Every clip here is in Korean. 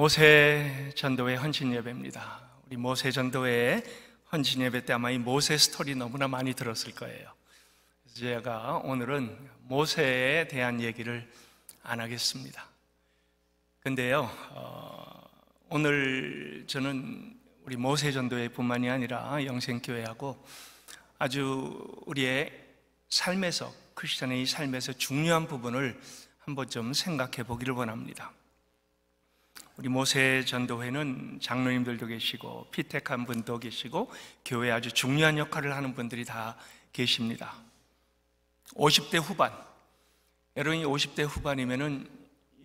모세 전도회 헌신 예배입니다. 우리 모세 전도회 헌신 예배 때 아마 이 모세 스토리 너무나 많이 들었을 거예요. 제가 오늘은 모세에 대한 얘기를 안 하겠습니다. 근데요, 어, 오늘 저는 우리 모세 전도회뿐만이 아니라 영생교회하고 아주 우리의 삶에서 크리스천의 삶에서 중요한 부분을 한번 좀 생각해 보기를 원합니다. 우리 모세 전도회는 장로님들도 계시고 피택한 분도 계시고 교회 아주 중요한 역할을 하는 분들이 다 계십니다. 50대 후반 여러분이 50대 후반이면은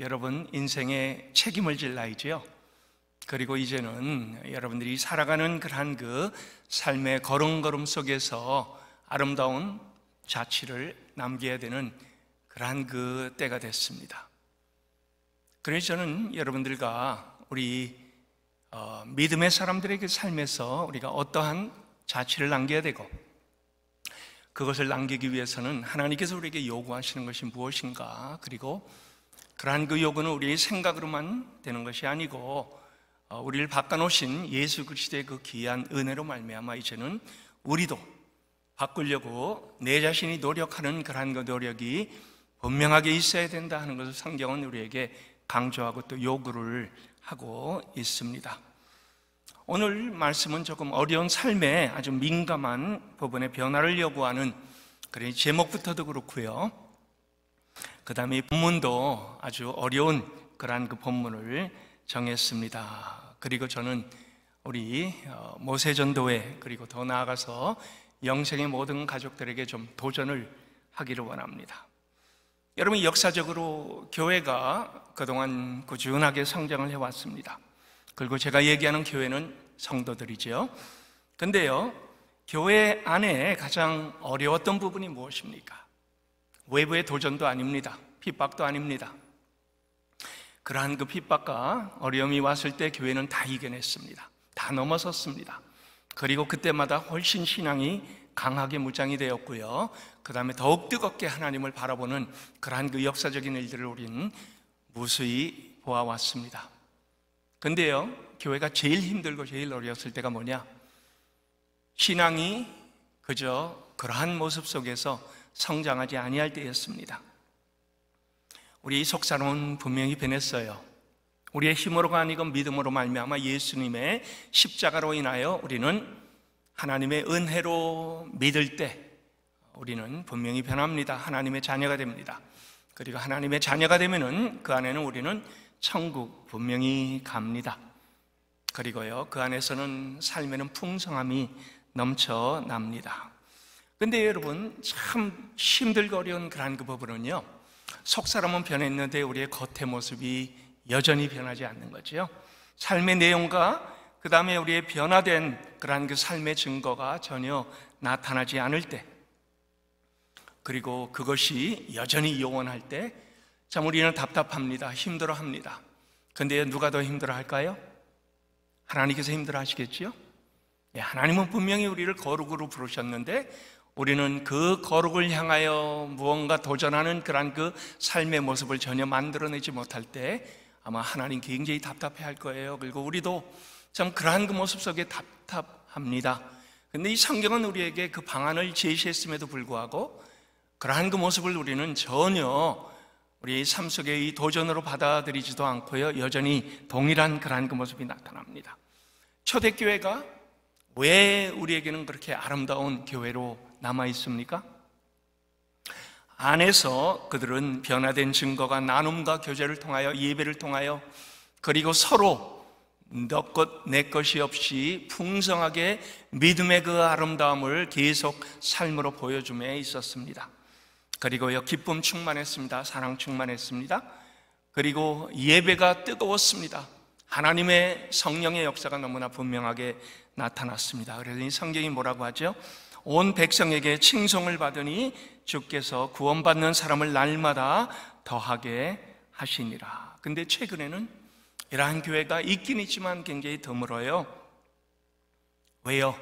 여러분 인생에 책임을 질 나이지요. 그리고 이제는 여러분들이 살아가는 그러한 그 삶의 걸음걸음 속에서 아름다운 자취를 남겨야 되는 그러한 그 때가 됐습니다. 그래서 저는 여러분들과 우리 어, 믿음의 사람들에게 삶에서 우리가 어떠한 자취를 남겨야 되고 그것을 남기기 위해서는 하나님께서 우리에게 요구하시는 것이 무엇인가 그리고 그러한 그 요구는 우리의 생각으로만 되는 것이 아니고 어, 우리를 바꿔놓으신 예수 그리스도의 그 귀한 은혜로 말미암아 이제는 우리도 바꾸려고 내 자신이 노력하는 그러한 그 노력이 분명하게 있어야 된다 하는 것을 성경은 우리에게 강조하고 또 요구를 하고 있습니다. 오늘 말씀은 조금 어려운 삶에 아주 민감한 부분의 변화를 요구하는 그런 제목부터도 그렇고요. 그 다음에 본문도 아주 어려운 그러그 본문을 정했습니다. 그리고 저는 우리 어, 모세전도회 그리고 더 나아가서 영생의 모든 가족들에게 좀 도전을 하기를 원합니다. 여러분 역사적으로 교회가 그동안 꾸준하게 성장을 해왔습니다. 그리고 제가 얘기하는 교회는 성도들이죠. 근데요, 교회 안에 가장 어려웠던 부분이 무엇입니까? 외부의 도전도 아닙니다. 핍박도 아닙니다. 그러한 그 핍박과 어려움이 왔을 때 교회는 다 이겨냈습니다. 다 넘어섰습니다. 그리고 그때마다 훨씬 신앙이 강하게 무장이 되었고요. 그 다음에 더욱 뜨겁게 하나님을 바라보는 그러한 그 역사적인 일들을 우리는 무수히 보아왔습니다. 근데요, 교회가 제일 힘들고 제일 어려웠을 때가 뭐냐? 신앙이 그저 그러한 모습 속에서 성장하지 아니할 때였습니다. 우리 속사람은 분명히 변했어요. 우리의 힘으로가 아니고 믿음으로 말미암아 예수님의 십자가로 인하여 우리는 하나님의 은혜로 믿을 때 우리는 분명히 변합니다. 하나님의 자녀가 됩니다. 그리고 하나님의 자녀가 되면은 그 안에는 우리는 천국 분명히 갑니다. 그리고요, 그 안에서는 삶에는 풍성함이 넘쳐납니다. 근데 여러분, 참 힘들고 어려운 그러한 그 부분은요, 속 사람은 변했는데 우리의 겉의 모습이 여전히 변하지 않는 거죠. 삶의 내용과 그 다음에 우리의 변화된 그러한 그 삶의 증거가 전혀 나타나지 않을 때, 그리고 그것이 여전히 영원할 때, 참 우리는 답답합니다. 힘들어 합니다. 근데 누가 더 힘들어 할까요? 하나님께서 힘들어 하시겠지요? 예, 하나님은 분명히 우리를 거룩으로 부르셨는데 우리는 그 거룩을 향하여 무언가 도전하는 그런 그 삶의 모습을 전혀 만들어내지 못할 때 아마 하나님 굉장히 답답해 할 거예요. 그리고 우리도 참 그러한 그 모습 속에 답, 답답합니다. 근데 이 성경은 우리에게 그 방안을 제시했음에도 불구하고 그러한 그 모습을 우리는 전혀 우리삶 속의 이 도전으로 받아들이지도 않고요. 여전히 동일한 그러한 그 모습이 나타납니다. 초대교회가 왜 우리에게는 그렇게 아름다운 교회로 남아 있습니까? 안에서 그들은 변화된 증거가 나눔과 교제를 통하여 예배를 통하여 그리고 서로 너 것, 내 것이 없이 풍성하게 믿음의 그 아름다움을 계속 삶으로 보여줌에 있었습니다. 그리고요, 기쁨 충만했습니다. 사랑 충만했습니다. 그리고 예배가 뜨거웠습니다. 하나님의 성령의 역사가 너무나 분명하게 나타났습니다. 그래서 성경이 뭐라고 하죠? 온 백성에게 칭송을 받으니 주께서 구원받는 사람을 날마다 더하게 하시니라. 근데 최근에는 이러한 교회가 있긴 있지만 굉장히 드물어요. 왜요?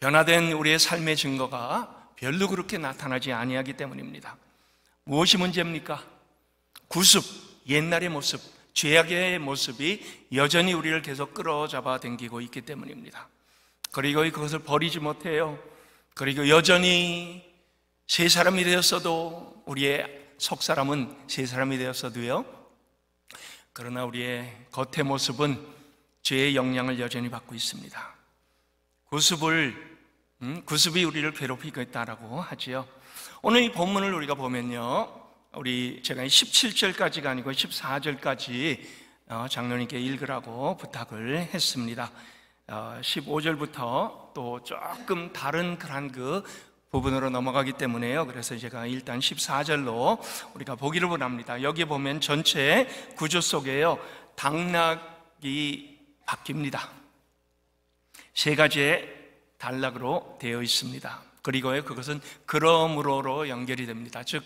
변화된 우리의 삶의 증거가 별로 그렇게 나타나지 아니하기 때문입니다. 무엇이 문제입니까? 구습, 옛날의 모습, 죄악의 모습이 여전히 우리를 계속 끌어잡아 당기고 있기 때문입니다. 그리고 그것을 버리지 못해요. 그리고 여전히 세 사람이 되었어도 우리의 속 사람은 세 사람이 되었어도요. 그러나 우리의 겉의 모습은 죄의 영향을 여전히 받고 있습니다. 구습을 음, 구습이 우리를 괴롭히고 있다라고 하지요. 오늘 이 본문을 우리가 보면요. 우리 제가 17절까지가 아니고 14절까지 어, 장로님께 읽으라고 부탁을 했습니다. 15절부터 어, 또 조금 다른 그런 그 부분으로 넘어가기 때문에요. 그래서 제가 일단 14절로 우리가 보기를 원합니다. 여기 보면 전체 구조 속에요. 당락이 바뀝니다. 세 가지의 단락으로 되어 있습니다. 그리고요, 그것은 그러므로로 연결이 됩니다. 즉,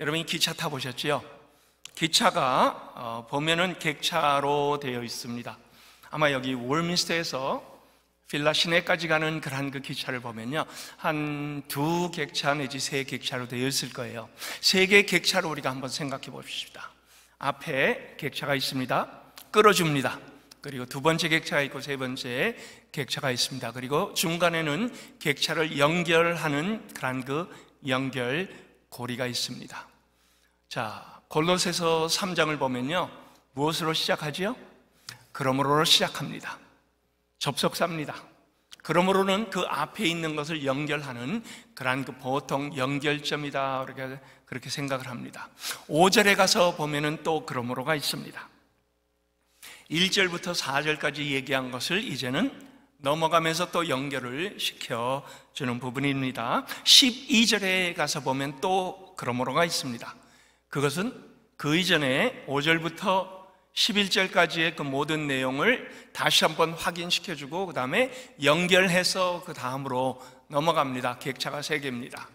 여러분이 기차 타보셨지요? 기차가, 어, 보면은 객차로 되어 있습니다. 아마 여기 월민스터에서 필라 시내까지 가는 그러그 기차를 보면요. 한 두 객차 내지 세 객차로 되어 있을 거예요. 세 개의 객차로 우리가 한번 생각해 봅시다. 앞에 객차가 있습니다. 끌어줍니다. 그리고 두 번째 객차가 있고 세 번째 객차가 있습니다. 그리고 중간에는 객차를 연결하는 그런 그 연결 고리가 있습니다. 자, 골로에서 3장을 보면요. 무엇으로 시작하지요? 그러므로 시작합니다. 접속사입니다. 그러므로는 그 앞에 있는 것을 연결하는 그러그 보통 연결점이다. 그렇게, 그렇게 생각을 합니다. 5절에 가서 보면은 또 그러므로가 있습니다. 1절부터 4절까지 얘기한 것을 이제는 넘어가면서 또 연결을 시켜주는 부분입니다. 12절에 가서 보면 또 그러므로가 있습니다. 그것은 그 이전에 5절부터 11절까지의 그 모든 내용을 다시 한번 확인시켜주고 그 다음에 연결해서 그 다음으로 넘어갑니다. 계차가세 개입니다.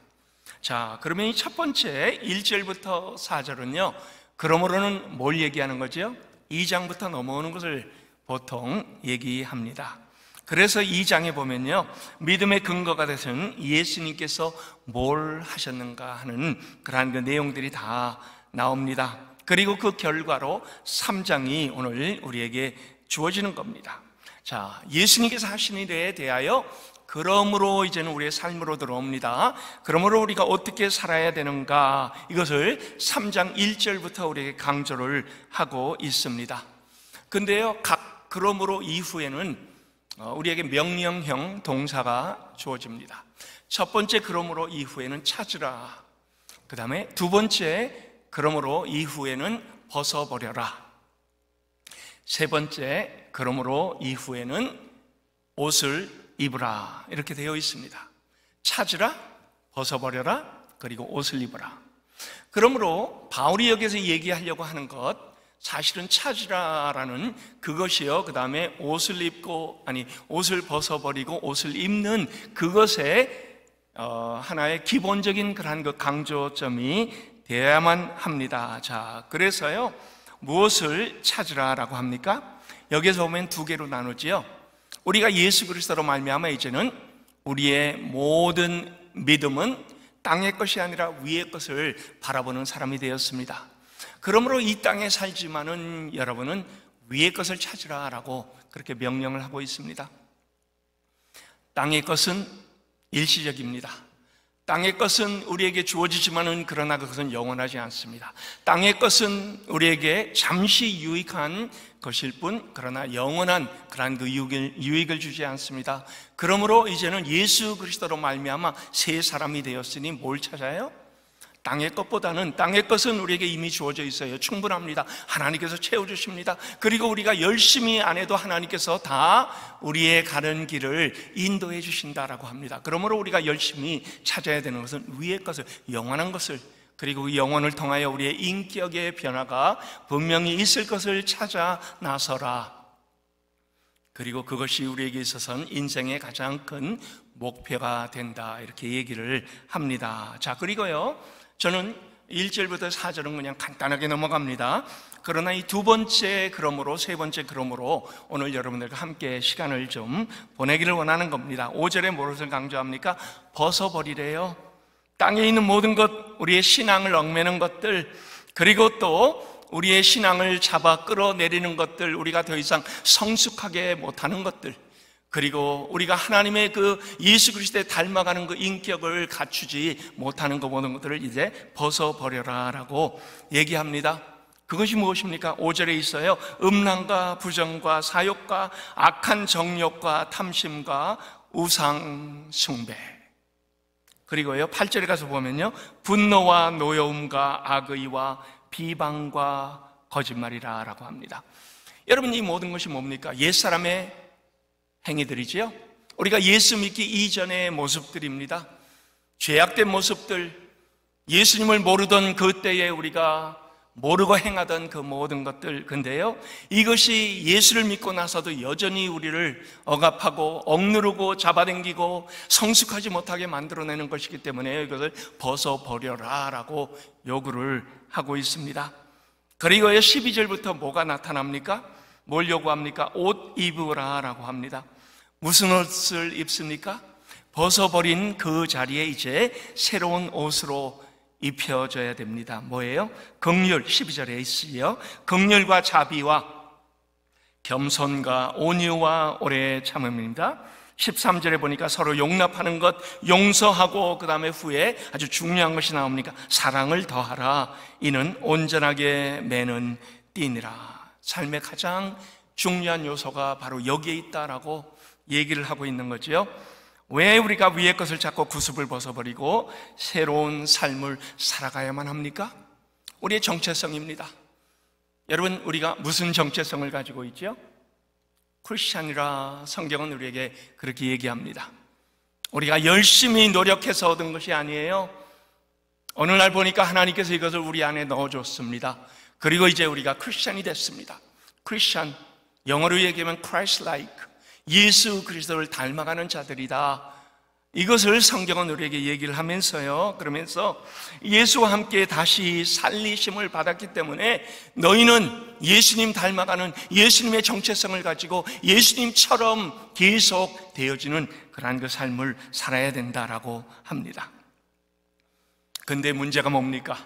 자, 그러면 이 첫 번째 1절부터 4절은요. 그러므로는 뭘 얘기하는 거죠? 2장부터 넘어오는 것을 보통 얘기합니다. 그래서 2장에 보면요. 믿음의 근거가 되신 예수님께서 뭘 하셨는가 하는 그러한 그 내용들이 다 나옵니다. 그리고 그 결과로 3장이 오늘 우리에게 주어지는 겁니다. 자, 예수님께서 하신 일에 대하여 그러므로 이제는 우리의 삶으로 들어옵니다. 그러므로 우리가 어떻게 살아야 되는가 이것을 3장 1절부터 우리에게 강조를 하고 있습니다. 근데요, 각 그러므로 이후에는 어, 우리에게 명령형 동사가 주어집니다. 첫 번째 그러므로 이후에는 찾으라. 그 다음에 두 번째 그러므로 이후에는 벗어버려라. 세 번째, 그러므로 이후에는 옷을 입으라. 이렇게 되어 있습니다. 찾으라, 벗어버려라, 그리고 옷을 입으라. 그러므로 바울이 여기서 얘기하려고 하는 것, 사실은 찾으라라는 그것이요. 그 다음에 옷을 입고, 아니, 옷을 벗어버리고 옷을 입는 그것에 어, 하나의 기본적인 그러그 강조점이 되어야만 합니다. 자, 그래서요. 무엇을 찾으라라고 합니까? 여기서 보면 두 개로 나누지요. 우리가 예수 그리스도로 말미암아 이제는 우리의 모든 믿음은 땅의 것이 아니라 위의 것을 바라보는 사람이 되었습니다. 그러므로 이 땅에 살지만은 여러분은 위의 것을 찾으라라고 그렇게 명령을 하고 있습니다. 땅의 것은 일시적입니다. 땅의 것은 우리에게 주어지지만은 그러나 그것은 영원하지 않습니다. 땅의 것은 우리에게 잠시 유익한 것일 뿐 그러나 영원한 그러한 그 유익을, 유익을 주지 않습니다. 그러므로 이제는 예수 그리스도로 말미암아 새 사람이 되었으니 뭘 찾아요? 땅의 것보다는 땅의 것은 우리에게 이미 주어져 있어요. 충분합니다. 하나님께서 채워주십니다. 그리고 우리가 열심히 안 해도 하나님께서 다 우리의 가는 길을 인도해 주신다라고 합니다. 그러므로 우리가 열심히 찾아야 되는 것은 위의 것을, 영원한 것을, 그리고 영혼을 통하여 우리의 인격의 변화가 분명히 있을 것을 찾아 나서라. 그리고 그것이 우리에게 있어서는 인생의 가장 큰 목표가 된다. 이렇게 얘기를 합니다. 자, 그리고요. 저는 1절부터 4절은 그냥 간단하게 넘어갑니다. 그러나 이 두 번째 그러므로, 세 번째 그러므로 오늘 여러분들과 함께 시간을 좀 보내기를 원하는 겁니다. 5절에 무엇을 강조합니까? 벗어버리래요. 땅에 있는 모든 것, 우리의 신앙을 얽매는 것들, 그리고 또 우리의 신앙을 잡아 끌어내리는 것들, 우리가 더 이상 성숙하게 못하는 것들, 그리고 우리가 하나님의 그 예수 그리스도에 닮아가는 그 인격을 갖추지 못하는 것 보는 것들을 이제 벗어버려라라고 얘기합니다. 그것이 무엇입니까? 5절에 있어요. 음란과 부정과 사욕과 악한 정욕과 탐심과 우상 숭배. 그리고요. 8절에 가서 보면요. 분노와 노여움과 악의와 비방과 거짓말이라라고 합니다. 여러분 이 모든 것이 뭡니까? 옛사람의 행위들이지요. 우리가 예수 믿기 이전의 모습들입니다. 죄악된 모습들, 예수님을 모르던 그때에 우리가 모르고 행하던 그 모든 것들. 근데요, 이것이 예수를 믿고 나서도 여전히 우리를 억압하고 억누르고 잡아당기고 성숙하지 못하게 만들어내는 것이기 때문에 이것을 벗어버려라 라고 요구를 하고 있습니다. 그리고 12절부터 뭐가 나타납니까? 뭘 요구합니까? 옷 입으라라고 합니다. 무슨 옷을 입습니까? 벗어버린 그 자리에 이제 새로운 옷으로 입혀져야 됩니다. 뭐예요? 극률 12절에 있으요. 극률과 자비와 겸손과 온유와 오래 참음입니다. 13절에 보니까 서로 용납하는 것, 용서하고 그 다음에 후에 아주 중요한 것이 나옵니까? 사랑을 더하라. 이는 온전하게 매는 띠니라. 삶의 가장 중요한 요소가 바로 여기에 있다라고 얘기를 하고 있는 거지요. 왜 우리가 위의 것을 자꾸 구습을 벗어버리고 새로운 삶을 살아가야만 합니까? 우리의 정체성입니다. 여러분, 우리가 무슨 정체성을 가지고 있죠? 크리스찬이라 성경은 우리에게 그렇게 얘기합니다. 우리가 열심히 노력해서 얻은 것이 아니에요. 어느 날 보니까 하나님께서 이것을 우리 안에 넣어줬습니다. 그리고 이제 우리가 크리스천이 됐습니다. 크리스천 영어로 얘기하면 Christ-like 예수 그리스도를 닮아가는 자들이다. 이것을 성경은 우리에게 얘기를 하면서요. 그러면서 예수와 함께 다시 살리심을 받았기 때문에 너희는 예수님 닮아가는 예수님의 정체성을 가지고 예수님처럼 계속 되어지는 그러그 삶을 살아야 된다라고 합니다. 근데 문제가 뭡니까?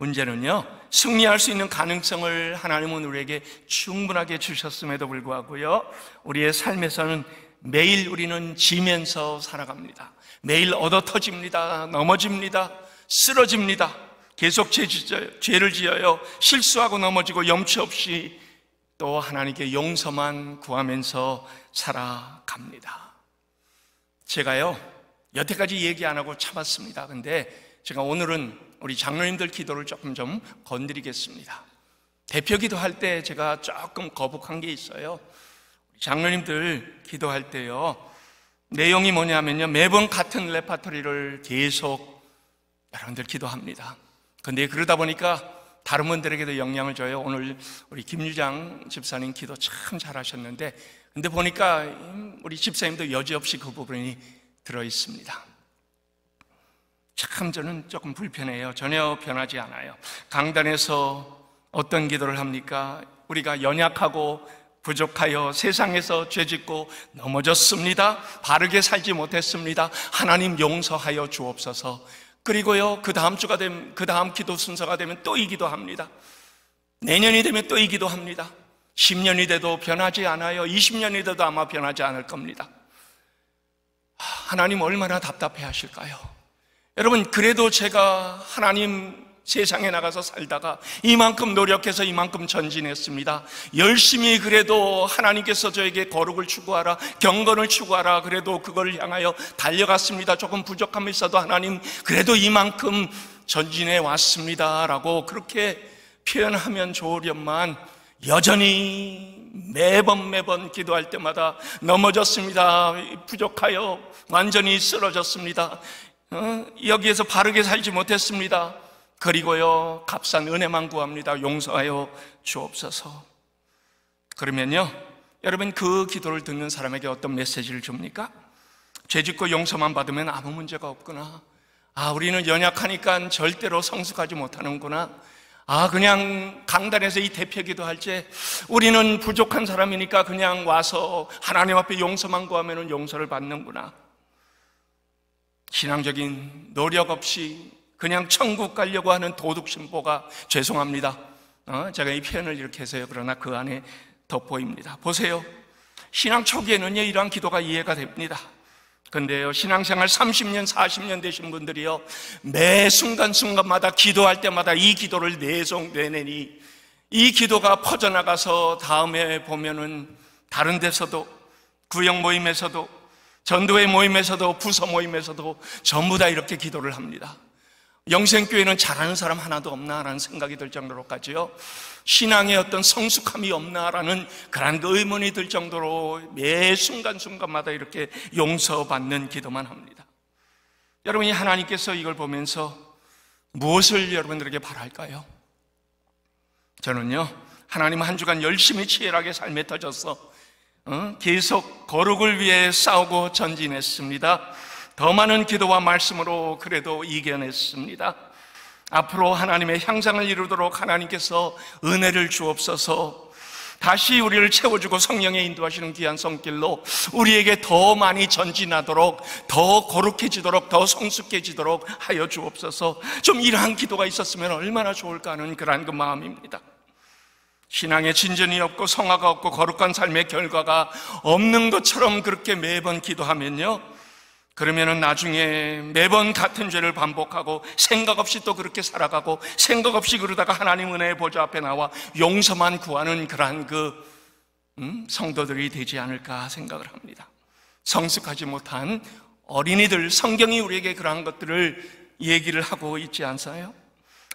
문제는요, 승리할 수 있는 가능성을 하나님은 우리에게 충분하게 주셨음에도 불구하고요, 우리의 삶에서는 매일 우리는 지면서 살아갑니다. 매일 얻어 터집니다. 넘어집니다. 쓰러집니다. 계속 죄, 를 지어요. 실수하고 넘어지고 염치 없이 또 하나님께 용서만 구하면서 살아갑니다. 제가요, 여태까지 얘기 안 하고 참았습니다. 근데 제가 오늘은 우리 장로님들 기도를 조금 좀 건드리겠습니다. 대표 기도할 때 제가 조금 거북한 게 있어요. 장로님들 기도할 때요. 내용이 뭐냐면요. 매번 같은 레파토리를 계속 여러분들 기도합니다. 근데 그러다 보니까 다른 분들에게도 영향을 줘요. 오늘 우리 김유장 집사님 기도 참 잘하셨는데, 근데 보니까 음, 우리 집사님도 여지없이 그 부분이 들어 있습니다. 참 저는 조금 불편해요. 전혀 변하지 않아요. 강단에서 어떤 기도를 합니까? 우리가 연약하고 부족하여 세상에서 죄 짓고 넘어졌습니다. 바르게 살지 못했습니다. 하나님 용서하여 주옵소서. 그리고요, 그 다음 주가 되면, 그 다음 기도 순서가 되면 또 이 기도합니다. 내년이 되면 또 이 기도합니다. 10년이 돼도 변하지 않아요. 20년이 돼도 아마 변하지 않을 겁니다. 하나님 얼마나 답답해 하실까요? 여러분, 그래도 제가 하나님 세상에 나가서 살다가 이만큼 노력해서 이만큼 전진했습니다. 열심히 그래도 하나님께서 저에게 거룩을 추구하라, 경건을 추구하라, 그래도 그걸 향하여 달려갔습니다. 조금 부족함이 있어도 하나님, 그래도 이만큼 전진해 왔습니다. 라고 그렇게 표현하면 좋으련만 여전히 매번 매번 기도할 때마다 넘어졌습니다. 부족하여 완전히 쓰러졌습니다. 어? 여기에서 바르게 살지 못했습니다. 그리고요, 값싼 은혜만 구합니다. 용서하여 주옵소서. 그러면요, 여러분 그 기도를 듣는 사람에게 어떤 메시지를 줍니까? 죄 짓고 용서만 받으면 아무 문제가 없구나. 아, 우리는 연약하니까 절대로 성숙하지 못하는구나. 아, 그냥 강단에서 이 대표 기도할 때 우리는 부족한 사람이니까 그냥 와서 하나님 앞에 용서만 구하면 용서를 받는구나. 신앙적인 노력 없이 그냥 천국 가려고 하는 도둑신보가 죄송합니다. 어? 제가 이 표현을 이렇게 해서요. 그러나 그 안에 덧보입니다. 보세요. 신앙 초기에는요, 이러한 기도가 이해가 됩니다. 근데요, 신앙생활 30년, 40년 되신 분들이요, 매 순간순간마다 기도할 때마다 이 기도를 내송, 내내니, 이 기도가 퍼져나가서 다음에 보면은 다른 데서도, 구역 모임에서도, 전도회 모임에서도 부서 모임에서도 전부 다 이렇게 기도를 합니다. 영생교회는 잘하는 사람 하나도 없나라는 생각이 들 정도로까지요. 신앙의 어떤 성숙함이 없나라는 그런 의문이 들 정도로 매 순간순간마다 이렇게 용서받는 기도만 합니다. 여러분이 하나님께서 이걸 보면서 무엇을 여러분들에게 바랄까요? 저는요, 하나님 한 주간 열심히 치열하게 삶에 터져서 어? 계속 거룩을 위해 싸우고 전진했습니다. 더 많은 기도와 말씀으로 그래도 이겨냈습니다. 앞으로 하나님의 향상을 이루도록 하나님께서 은혜를 주옵소서 다시 우리를 채워주고 성령에 인도하시는 귀한 성길로 우리에게 더 많이 전진하도록 더 거룩해지도록 더 성숙해지도록 하여 주옵소서 좀 이러한 기도가 있었으면 얼마나 좋을까 하는 그러그 마음입니다. 신앙의 진전이 없고 성화가 없고 거룩한 삶의 결과가 없는 것처럼 그렇게 매번 기도하면요. 그러면은 나중에 매번 같은 죄를 반복하고 생각 없이 또 그렇게 살아가고 생각 없이 그러다가 하나님 은혜의 보좌 앞에 나와 용서만 구하는 그러한 그 음? 성도들이 되지 않을까 생각을 합니다. 성숙하지 못한 어린이들 성경이 우리에게 그러한 것들을 얘기를 하고 있지 않아요?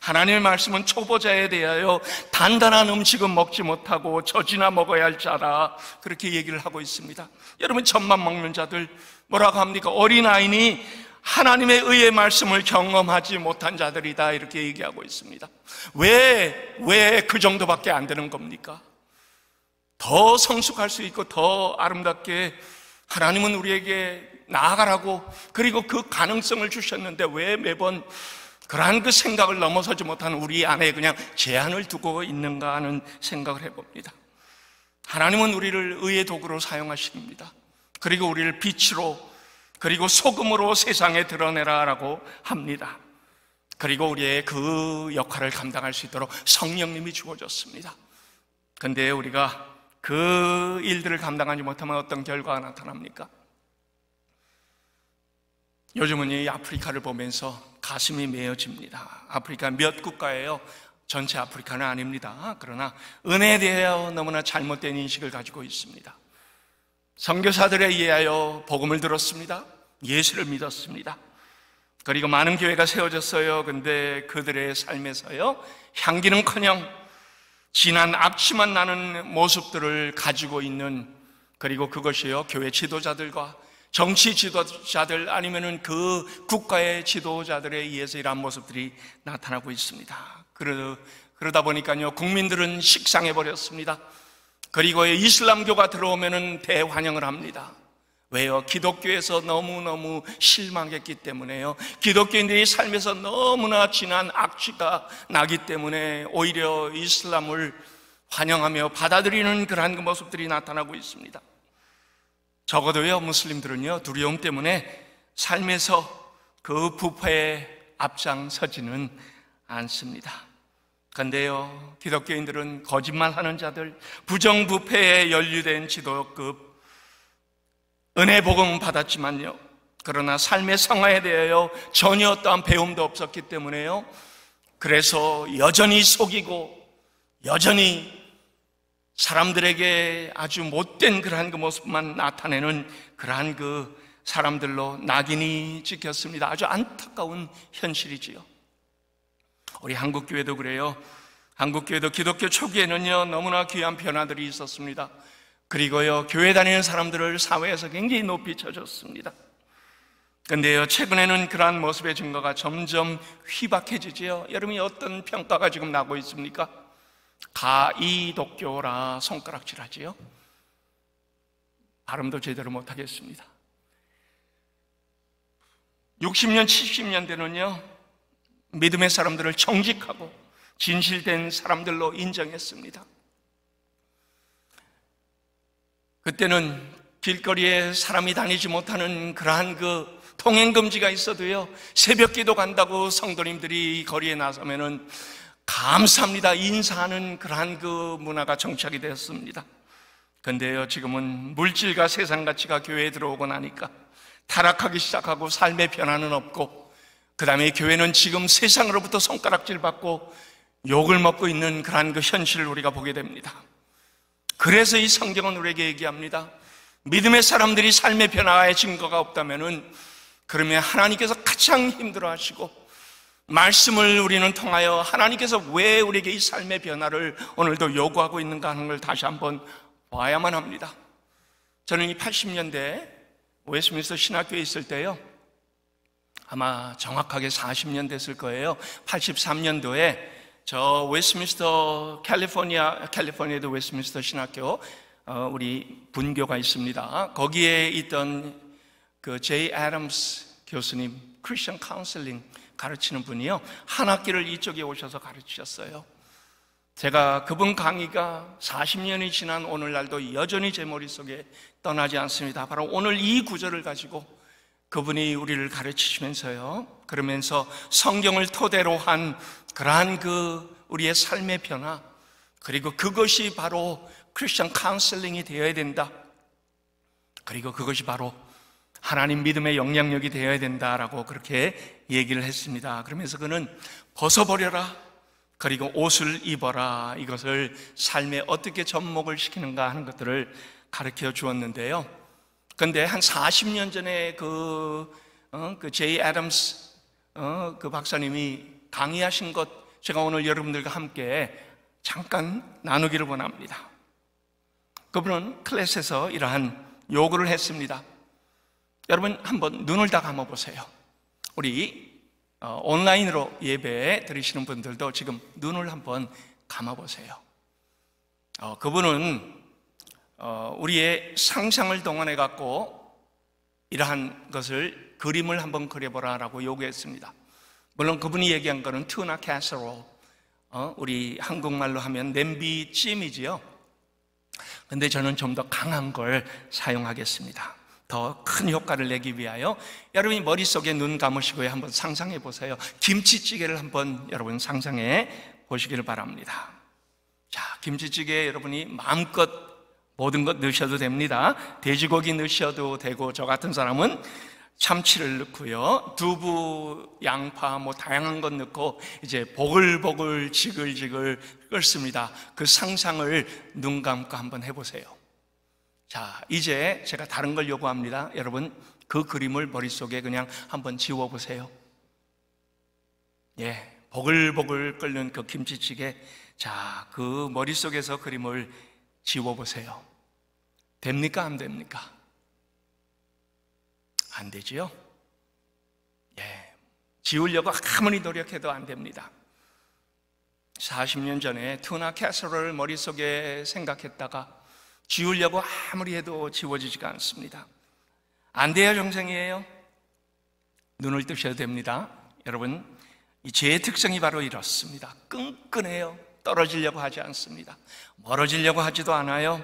하나님의 말씀은 초보자에 대하여 단단한 음식은 먹지 못하고 저지나 먹어야 할 자라 그렇게 얘기를 하고 있습니다. 여러분 젖만 먹는 자들 뭐라고 합니까? 어린아이니 하나님의 의의 말씀을 경험하지 못한 자들이다 이렇게 얘기하고 있습니다. 왜 왜 그 정도밖에 안 되는 겁니까? 더 성숙할 수 있고 더 아름답게 하나님은 우리에게 나아가라고 그리고 그 가능성을 주셨는데 왜 매번 그러한 그 생각을 넘어서지 못한 우리 안에 그냥 제한을 두고 있는가 하는 생각을 해봅니다. 하나님은 우리를 의의 도구로 사용하십니다. 그리고 우리를 빛으로 그리고 소금으로 세상에 드러내라라고 합니다. 그리고 우리의 그 역할을 감당할 수 있도록 성령님이 주어졌습니다. 근데 우리가 그 일들을 감당하지 못하면 어떤 결과가 나타납니까? 요즘은 이 아프리카를 보면서 가슴이 메어집니다. 아프리카 몇 국가예요? 전체 아프리카는 아닙니다. 그러나 은혜에 대하여 너무나 잘못된 인식을 가지고 있습니다. 선교사들에 의하여 복음을 들었습니다. 예수를 믿었습니다. 그리고 많은 교회가 세워졌어요. 근데 그들의 삶에서요, 향기는커녕 진한 앞치만 나는 모습들을 가지고 있는 그리고 그것이요 교회 지도자들과 정치 지도자들 아니면은 그 국가의 지도자들에 의해서 이러한 모습들이 나타나고 있습니다. 그러, 그러다 보니까요, 국민들은 식상해버렸습니다. 그리고 이슬람교가 들어오면은 대환영을 합니다. 왜요? 기독교에서 너무너무 실망했기 때문에요. 기독교인들이 삶에서 너무나 진한 악취가 나기 때문에 오히려 이슬람을 환영하며 받아들이는 그러한 그 모습들이 나타나고 있습니다. 적어도 요 무슬림들은요 두려움 때문에 삶에서 그 부패에 앞장서지는 않습니다. 그런데요 기독교인들은 거짓말하는 자들, 부정부패에 연루된 지도급 은혜 복음 은 받았지만요 그러나 삶의 성화에 대하여 전혀 어떠한 배움도 없었기 때문에요 그래서 여전히 속이고 여전히 사람들에게 아주 못된 그러한 그 모습만 나타내는 그러한 그 사람들로 낙인이 찍혔습니다. 아주 안타까운 현실이지요. 우리 한국교회도 그래요. 한국교회도 기독교 초기에는요, 너무나 귀한 변화들이 있었습니다. 그리고요, 교회 다니는 사람들을 사회에서 굉장히 높이 쳐줬습니다. 근데요, 최근에는 그러한 모습의 증거가 점점 휘박해지지요. 여러분이 어떤 평가가 지금 나고 있습니까? 가이독교라 손가락질하지요. 발음도 제대로 못하겠습니다. 60년, 70년대는요, 믿음의 사람들을 정직하고 진실된 사람들로 인정했습니다. 그때는 길거리에 사람이 다니지 못하는 그러한 그 통행금지가 있어도요, 새벽 기도 간다고 성도님들이 거리에 나서면은 감사합니다. 인사하는 그러한 그 문화가 정착이 되었습니다. 근데요, 지금은 물질과 세상 가치가 교회에 들어오고 나니까 타락하기 시작하고 삶의 변화는 없고, 그 다음에 교회는 지금 세상으로부터 손가락질 받고 욕을 먹고 있는 그러한 그 현실을 우리가 보게 됩니다. 그래서 이 성경은 우리에게 얘기합니다. 믿음의 사람들이 삶의 변화의 증거가 없다면 그러면 하나님께서 가장 힘들어 하시고 말씀을 우리는 통하여 하나님께서 왜 우리에게 이 삶의 변화를 오늘도 요구하고 있는가 하는 걸 다시 한번 봐야만 합니다. 저는 이 80년대 웨스민스터 신학교에 있을 때요. 아마 정확하게 40년 됐을 거예요. 83년도에 저 웨스민스터 캘리포니아 캘리포니아도 웨스민스터 신학교 어, 우리 분교가 있습니다. 거기에 있던 그 제이 애덤스 교수님 크리스천 카운슬링 가르치는 분이요. 한 학기를 이쪽에 오셔서 가르치셨어요. 제가 그분 강의가 40년이 지난 오늘날도 여전히 제 머릿속에 떠나지 않습니다. 바로 오늘 이 구절을 가지고 그분이 우리를 가르치시면서요. 그러면서 성경을 토대로 한 그러한 그 우리의 삶의 변화, 그리고 그것이 바로 크리스천 카운슬링이 되어야 된다. 그리고 그것이 바로 하나님 믿음의 영향력이 되어야 된다라고 그렇게 얘기를 했습니다. 그러면서 그는 벗어버려라. 그리고 옷을 입어라. 이것을 삶에 어떻게 접목을 시키는가 하는 것들을 가르쳐 주었는데요. 근데 한 40년 전에 그, 어, 그 제이 애덤스, 어, 그 박사님이 강의하신 것 제가 오늘 여러분들과 함께 잠깐 나누기를 원합니다. 그분은 클래스에서 이러한 요구를 했습니다. 여러분 한번 눈을 다 감아보세요. 우리 어, 온라인으로 예배 드리시는 분들도 지금 눈을 한번 감아보세요. 어, 그분은 어, 우리의 상상을 동원해 갖고 이러한 것을 그림을 한번 그려보라라고 요구했습니다. 물론 그분이 얘기한 거는 튜나 캐서로 어, 우리 한국말로 하면 냄비찜이지요. 근데 저는 좀 더 강한 걸 사용하겠습니다. 더큰 효과를 내기 위하여 여러분이 머릿속에 눈 감으시고요. 한번 상상해 보세요. 김치찌개를 한번 여러분 상상해 보시기를 바랍니다. 자, 김치찌개에 여러분이 마음껏 모든 것 넣으셔도 됩니다. 돼지고기 넣으셔도 되고, 저 같은 사람은 참치를 넣고요. 두부, 양파, 뭐 다양한 것 넣고 이제 보글보글 지글지글 끓습니다. 그 상상을 눈 감고 한번 해보세요. 자, 이제 제가 다른 걸 요구합니다. 여러분, 그 그림을 머릿속에 그냥 한번 지워보세요. 예, 보글보글 끓는 그 김치찌개. 자, 그 머릿속에서 그림을 지워보세요. 됩니까? 안 됩니까? 안 되지요? 예, 지우려고 아무리 노력해도 안 됩니다. 40년 전에 투나 캐서을 머릿속에 생각했다가 지우려고 아무리 해도 지워지지가 않습니다. 안 돼야 정상이에요. 눈을 뜨셔야 됩니다. 여러분, 이 죄의 특성이 바로 이렇습니다. 끈끈해요. 떨어지려고 하지 않습니다. 멀어지려고 하지도 않아요.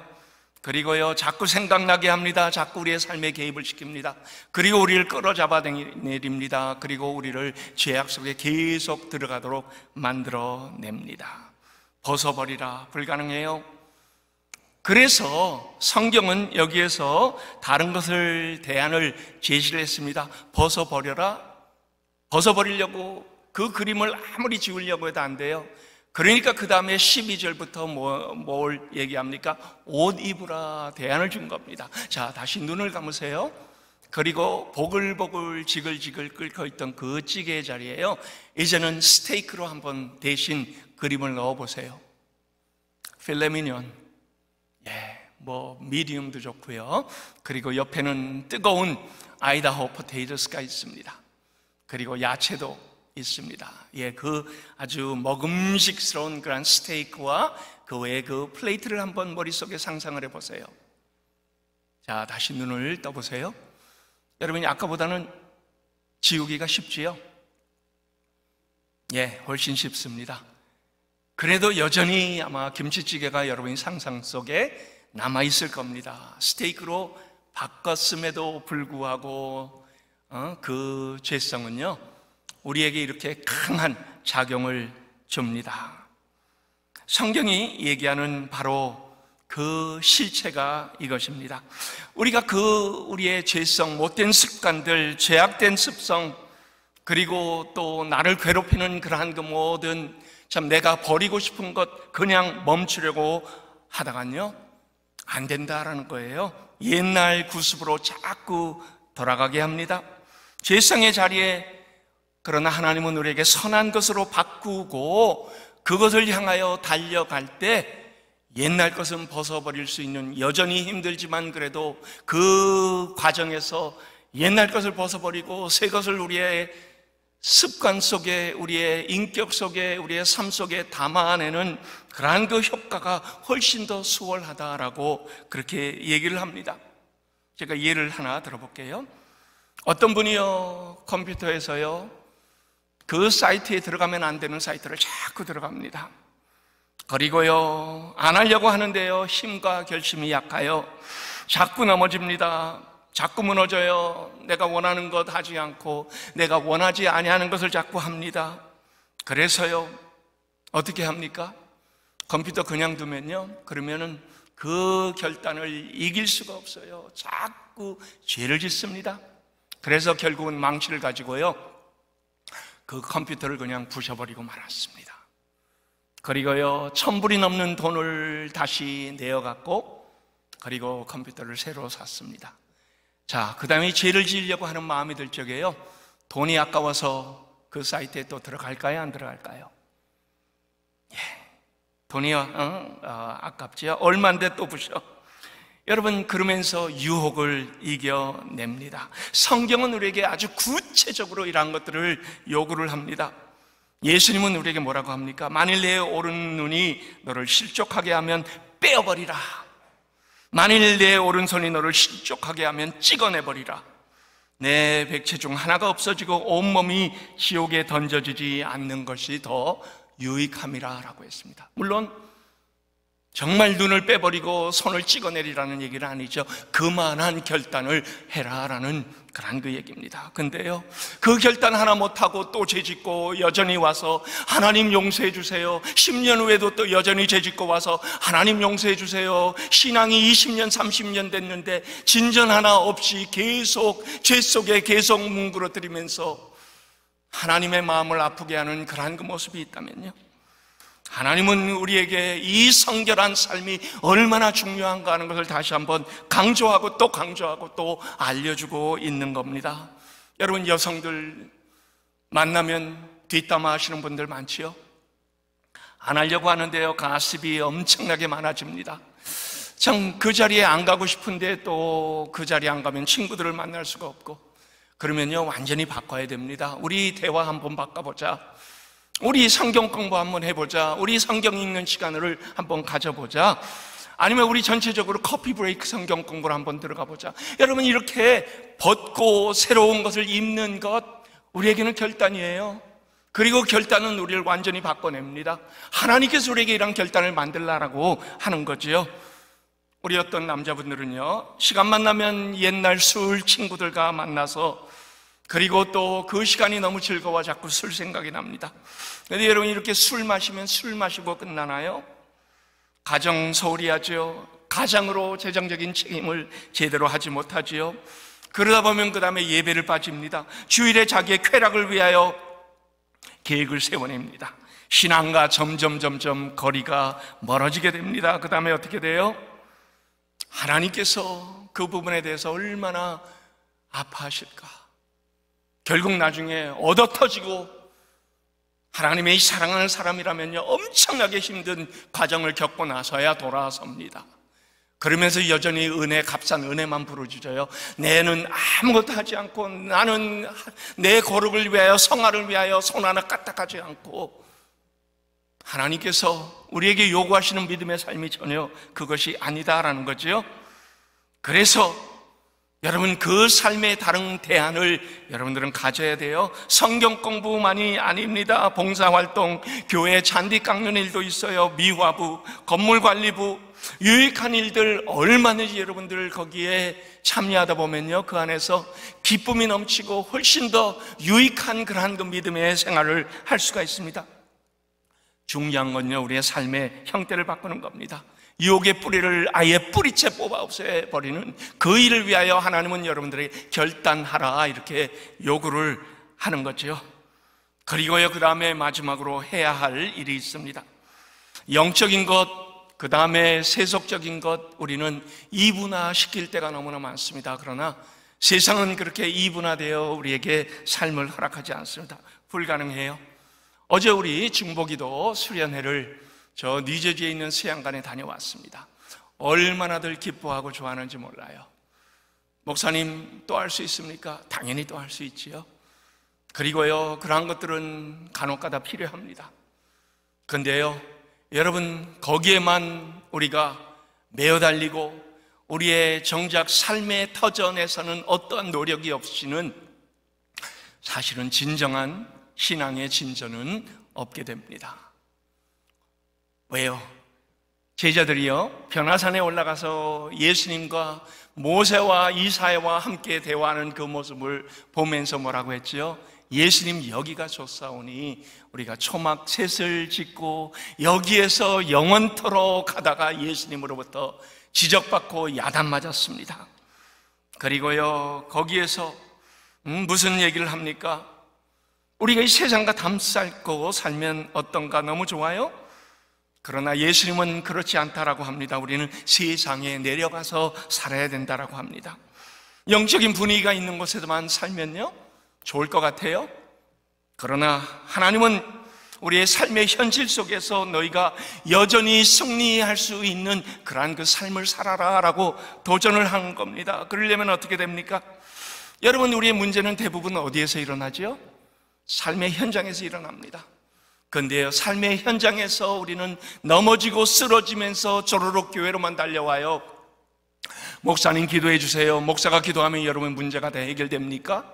그리고요, 자꾸 생각나게 합니다. 자꾸 우리의 삶에 개입을 시킵니다. 그리고 우리를 끌어잡아 내립니다. 그리고 우리를 죄악 속에 계속 들어가도록 만들어냅니다. 벗어버리라. 불가능해요. 그래서 성경은 여기에서 다른 것을 대안을 제시를 했습니다. 벗어버려라. 벗어버리려고 그 그림을 아무리 지우려고 해도 안 돼요. 그러니까 그 다음에 12절부터 뭐, 뭘 얘기합니까? 옷 입으라 대안을 준 겁니다. 자, 다시 눈을 감으세요. 그리고 보글보글 지글지글 끓고 있던 그 찌개 자리에요. 이제는 스테이크로 한번 대신 그림을 넣어보세요. 필레미니 뭐 미디움도 좋고요. 그리고 옆에는 뜨거운 아이다호 포테이저스가 있습니다. 그리고 야채도 있습니다. 예, 그 아주 먹음직스러운 그런 스테이크와 그 외에 그 플레이트를 한번 머릿속에 상상을 해보세요. 자, 다시 눈을 떠보세요. 여러분이 아까보다는 지우기가 쉽지요? 예, 훨씬 쉽습니다. 그래도 여전히 아마 김치찌개가 여러분의 상상 속에 남아 있을 겁니다. 스테이크로 바꿨음에도 불구하고 어? 그 죄성은요 우리에게 이렇게 강한 작용을 줍니다. 성경이 얘기하는 바로 그 실체가 이것입니다. 우리가 그 우리의 죄성, 못된 습관들, 죄악된 습성, 그리고 또 나를 괴롭히는 그러한 그 모든 참 내가 버리고 싶은 것 그냥 멈추려고 하다간요 안 된다라는 거예요. 옛날 구습으로 자꾸 돌아가게 합니다. 죄상의 자리에 그러나 하나님은 우리에게 선한 것으로 바꾸고 그것을 향하여 달려갈 때 옛날 것은 벗어버릴 수 있는 여전히 힘들지만 그래도 그 과정에서 옛날 것을 벗어버리고 새 것을 우리의 습관 속에 우리의 인격 속에 우리의 삶 속에 담아내는 그러한 그 효과가 훨씬 더 수월하다라고 그렇게 얘기를 합니다. 제가 예를 하나 들어볼게요. 어떤 분이요, 컴퓨터에서요, 그 사이트에 들어가면 안 되는 사이트를 자꾸 들어갑니다. 그리고요, 안 하려고 하는데요, 힘과 결심이 약하여 자꾸 넘어집니다. 자꾸 무너져요. 내가 원하는 것 하지 않고 내가 원하지 아니하는 것을 자꾸 합니다. 그래서요. 어떻게 합니까? 컴퓨터 그냥 두면요. 그러면은 그 결단을 이길 수가 없어요. 자꾸 죄를 짓습니다. 그래서 결국은 망치를 가지고요. 그 컴퓨터를 그냥 부셔버리고 말았습니다. 그리고요, 천불이 넘는 돈을 다시 내어갖고, 그리고 컴퓨터를 새로 샀습니다. 자, 그 다음에 죄를 지으려고 하는 마음이 들 적에요, 돈이 아까워서 그 사이트에 또 들어갈까요? 안 들어갈까요? 예. 돈이 어, 어, 아깝지요? 얼만데 또 부셔? 여러분 그러면서 유혹을 이겨냅니다. 성경은 우리에게 아주 구체적으로 이러한 것들을 요구를 합니다. 예수님은 우리에게 뭐라고 합니까? 만일 내 오른 눈이 너를 실족하게 하면 빼어버리라. 만일 내 오른손이 너를 실족하게 하면 찍어내버리라. 내 백체 중 하나가 없어지고 온몸이 지옥에 던져지지 않는 것이 더 유익함이라라고 했습니다. 물론 정말 눈을 빼버리고 손을 찍어내리라는 얘기는 아니죠. 그만한 결단을 해라라는 그런 그 얘기입니다. 근데요, 그 결단 하나 못하고 또 죄짓고 여전히 와서 하나님 용서해 주세요. 10년 후에도 또 여전히 죄짓고 와서 하나님 용서해 주세요. 신앙이 20년, 30년 됐는데 진전 하나 없이 계속 죄 속에 계속 뭉그러뜨리면서 하나님의 마음을 아프게 하는 그러한 그 모습이 있다면요. 하나님은 우리에게 이 성결한 삶이 얼마나 중요한가 하는 것을 다시 한번 강조하고 또 강조하고 또 알려주고 있는 겁니다. 여러분, 여성들 만나면 뒷담화 하시는 분들 많지요? 안 하려고 하는데요. 가습이 엄청나게 많아집니다. 참 그 자리에 안 가고 싶은데 또 그 자리에 안 가면 친구들을 만날 수가 없고 그러면요, 완전히 바꿔야 됩니다. 우리 대화 한번 바꿔보자. 우리 성경 공부 한번 해보자. 우리 성경 읽는 시간을 한번 가져보자. 아니면 우리 전체적으로 커피 브레이크 성경 공부를 한번 들어가 보자. 여러분, 이렇게 벗고 새로운 것을 입는 것, 우리에게는 결단이에요. 그리고 결단은 우리를 완전히 바꿔냅니다. 하나님께서 우리에게 이런 결단을 만들라고 하는 거지요. 우리 어떤 남자분들은요, 시간만 나면 옛날 술 친구들과 만나서 그리고 또 그 시간이 너무 즐거워 자꾸 술 생각이 납니다. 근데 여러분 이렇게 술 마시면 술 마시고 끝나나요? 가정 서울이 하죠. 가장으로 재정적인 책임을 제대로 하지 못하지요. 그러다 보면 그 다음에 예배를 빠집니다. 주일에 자기의 쾌락을 위하여 계획을 세워냅니다. 신앙과 점점 점점 거리가 멀어지게 됩니다. 그 다음에 어떻게 돼요? 하나님께서 그 부분에 대해서 얼마나 아파하실까. 결국 나중에 얻어 터지고 하나님의 사랑하는 사람이라면요, 엄청나게 힘든 과정을 겪고 나서야 돌아섭니다. 그러면서 여전히 은혜, 값싼 은혜만 부르짖어요. 내는 아무것도 하지 않고 나는 내 거룩을 위하여 성화를 위하여 손 하나 까딱하지 않고 하나님께서 우리에게 요구하시는 믿음의 삶이 전혀 그것이 아니다라는 거지요. 그래서 여러분 그 삶의 다른 대안을 여러분들은 가져야 돼요. 성경 공부만이 아닙니다. 봉사활동, 교회 잔디 깎는 일도 있어요. 미화부, 건물관리부, 유익한 일들 얼마든지 여러분들 거기에 참여하다 보면요. 그 안에서 기쁨이 넘치고 훨씬 더 유익한 그러한 그 믿음의 생활을 할 수가 있습니다. 중요한 건요, 우리의 삶의 형태를 바꾸는 겁니다. 유혹의 뿌리를 아예 뿌리채 뽑아 없애버리는 그 일을 위하여 하나님은 여러분들에게 결단하라 이렇게 요구를 하는 거지 그리고요, 그 다음에 마지막으로 해야 할 일이 있습니다. 영적인 것, 그 다음에 세속적인 것, 우리는 이분화 시킬 때가 너무나 많습니다. 그러나 세상은 그렇게 이분화되어 우리에게 삶을 허락하지 않습니다. 불가능해요. 어제 우리 중보기도 수련회를 저 니저지에 있는 수양관에 다녀왔습니다. 얼마나들 기뻐하고 좋아하는지 몰라요. 목사님 또 할 수 있습니까? 당연히 또 할 수 있지요. 그리고요, 그러한 것들은 간혹가다 필요합니다. 근데요, 여러분, 거기에만 우리가 매어 달리고 우리의 정작 삶의 터전에서는 어떠한 노력이 없이는 사실은 진정한 신앙의 진전은 없게 됩니다. 왜요? 제자들이요, 변화산에 올라가서 예수님과 모세와 이사회와 함께 대화하는 그 모습을 보면서 뭐라고 했지요? 예수님 여기가 좋사오니 우리가 초막 셋을 짓고 여기에서 영원토록 가다가 예수님으로부터 지적받고 야단 맞았습니다. 그리고요, 거기에서 음, 무슨 얘기를 합니까? 우리가 이 세상과 담쌓고 살면 어떤가 너무 좋아요? 그러나 예수님은 그렇지 않다라고 합니다. 우리는 세상에 내려가서 살아야 된다라고 합니다. 영적인 분위기가 있는 곳에서만 살면요, 좋을 것 같아요. 그러나 하나님은 우리의 삶의 현실 속에서 너희가 여전히 승리할 수 있는 그러한 그 삶을 살아라 라고 도전을 하 겁니다. 그러려면 어떻게 됩니까? 여러분, 우리의 문제는 대부분 어디에서 일어나지 삶의 현장에서 일어납니다. 근데요, 삶의 현장에서 우리는 넘어지고 쓰러지면서 조르륵 교회로만 달려와요. 목사님 기도해 주세요. 목사가 기도하면 여러분 문제가 다 해결됩니까?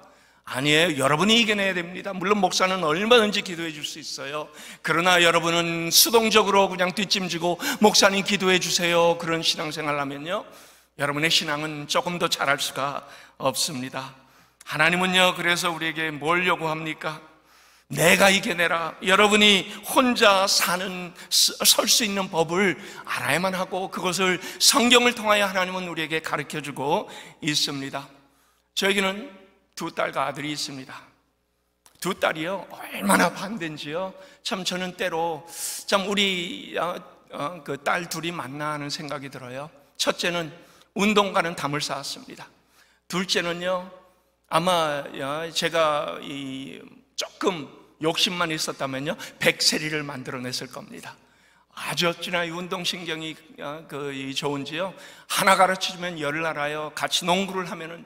아니에요. 여러분이 이겨내야 됩니다. 물론 목사는 얼마든지 기도해 줄 수 있어요. 그러나 여러분은 수동적으로 그냥 뒷짐지고 목사님 기도해 주세요. 그런 신앙생활 하면요. 여러분의 신앙은 조금 더 잘할 수가 없습니다. 하나님은요, 그래서 우리에게 뭘 요구합니까? 내가 이겨내라. 여러분이 혼자 사는, 설 수 있는 법을 알아야만 하고 그것을 성경을 통하여 하나님은 우리에게 가르쳐 주고 있습니다. 저에게는 두 딸과 아들이 있습니다. 두 딸이요, 얼마나 반대인지요. 참 저는 때로 참 우리 어, 어 그딸 둘이 만나 하는 생각이 들어요. 첫째는 운동가는 담을 쌓았습니다. 둘째는요, 아마 제가 조금 욕심만 있었다면요, 백세리를 만들어냈을 겁니다. 아주 어찌나 운동신경이 어, 그 좋은지요. 하나 가르치면 열을 알아요. 같이 농구를 하면은,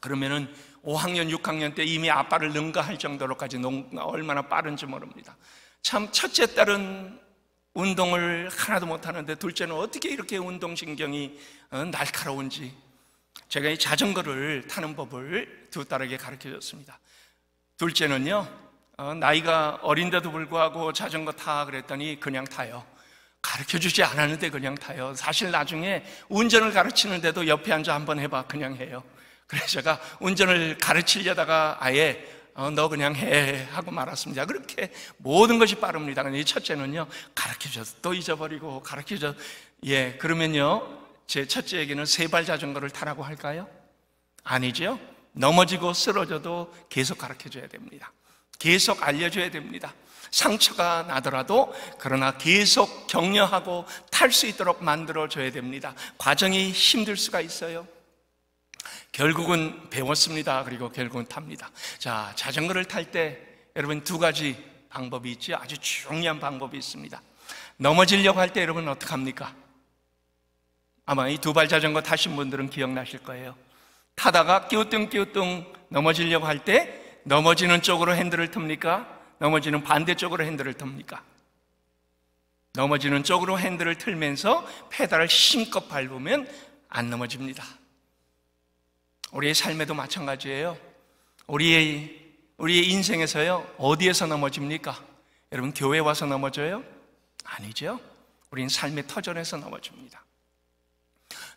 그러면은 5학년, 6학년 때 이미 아빠를 능가할 정도로까지 농, 구 얼마나 빠른지 모릅니다. 참, 첫째 딸은 운동을 하나도 못하는데, 둘째는 어떻게 이렇게 운동신경이 어, 날카로운지, 제가 이 자전거를 타는 법을 두 딸에게 가르쳐 줬습니다. 둘째는요, 어, 나이가 어린데도 불구하고 자전거 타 그랬더니 그냥 타요. 가르쳐 주지 않았는데 그냥 타요. 사실 나중에 운전을 가르치는데도 옆에 앉아 한번 해봐. 그냥 해요. 그래서 제가 운전을 가르치려다가 아예 어, 너 그냥 해 하고 말았습니다. 그렇게 모든 것이 빠릅니다. 근데 이 첫째는요, 가르쳐 줘서 또 잊어버리고 가르쳐 줘. 서 예, 그러면요, 제 첫째에게는 세발 자전거를 타라고 할까요? 아니죠 넘어지고 쓰러져도 계속 가르쳐 줘야 됩니다. 계속 알려줘야 됩니다. 상처가 나더라도 그러나 계속 격려하고 탈 수 있도록 만들어줘야 됩니다. 과정이 힘들 수가 있어요. 결국은 배웠습니다. 그리고 결국은 탑니다. 자, 자전거를 탈 때 여러분 두 가지 방법이 있죠. 아주 중요한 방법이 있습니다. 넘어지려고 할 때 여러분 어떻게 합니까? 아마 이 두발 자전거 타신 분들은 기억나실 거예요. 타다가 끼우뚱끼우뚱 넘어지려고 할 때 넘어지는 쪽으로 핸들을 틉니까? 넘어지는 반대쪽으로 핸들을 텁니까? 넘어지는 쪽으로 핸들을 틀면서 페달을 심껏 밟으면 안 넘어집니다. 우리의 삶에도 마찬가지예요. 우리의 우리의 인생에서요. 어디에서 넘어집니까? 여러분 교회 와서 넘어져요? 아니죠. 우린 삶의 터전에서 넘어집니다.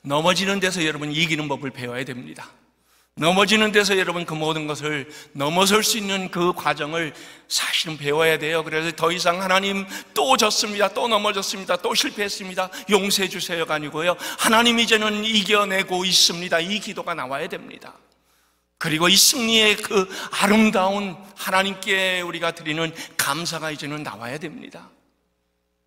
넘어지는 데서 여러분 이기는 법을 배워야 됩니다. 넘어지는 데서 여러분 그 모든 것을 넘어설 수 있는 그 과정을 사실은 배워야 돼요. 그래서 더 이상 하나님 또 졌습니다. 또 넘어졌습니다. 또 실패했습니다. 용서해 주세요가 아니고요. 하나님 이제는 이겨내고 있습니다. 이 기도가 나와야 됩니다. 그리고 이 승리의 그 아름다운 하나님께 우리가 드리는 감사가 이제는 나와야 됩니다.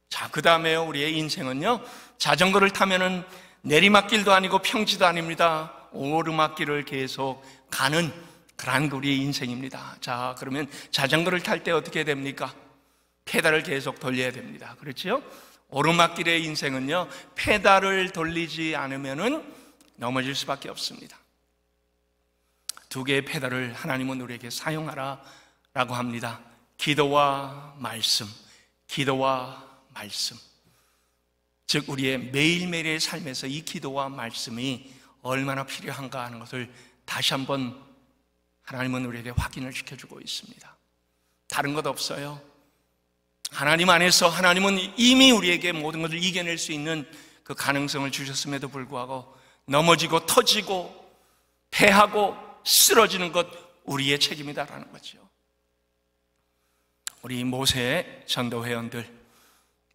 자, 그다음에 우리의 인생은요. 자전거를 타면은 내리막길도 아니고 평지도 아닙니다. 오르막길을 계속 가는 그러한 우리의 인생입니다. 자, 그러면 자전거를 탈 때 어떻게 됩니까? 페달을 계속 돌려야 됩니다. 그렇지요? 오르막길의 인생은요, 페달을 돌리지 않으면 넘어질 수밖에 없습니다. 두 개의 페달을 하나님은 우리에게 사용하라 라고 합니다. 기도와 말씀, 기도와 말씀. 즉 우리의 매일매일의 삶에서 이 기도와 말씀이 얼마나 필요한가 하는 것을 다시 한번 하나님은 우리에게 확인을 시켜주고 있습니다. 다른 것 없어요. 하나님 안에서 하나님은 이미 우리에게 모든 것을 이겨낼 수 있는 그 가능성을 주셨음에도 불구하고 넘어지고 터지고 패하고 쓰러지는 것 우리의 책임이다라는 거죠. 우리 모세 전도 회원들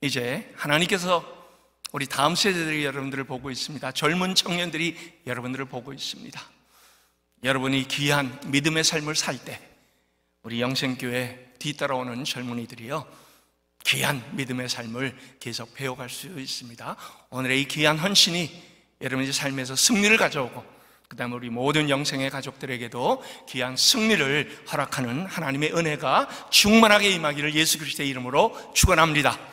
이제 하나님께서 우리 다음 세대들이 여러분들을 보고 있습니다. 젊은 청년들이 여러분들을 보고 있습니다. 여러분이 귀한 믿음의 삶을 살 때 우리 영생교회 뒤따라오는 젊은이들이요. 귀한 믿음의 삶을 계속 배워갈 수 있습니다. 오늘의 이 귀한 헌신이 여러분의 삶에서 승리를 가져오고 그 다음에 우리 모든 영생의 가족들에게도 귀한 승리를 허락하는 하나님의 은혜가 충만하게 임하기를 예수 그리스도의 이름으로 축원합니다.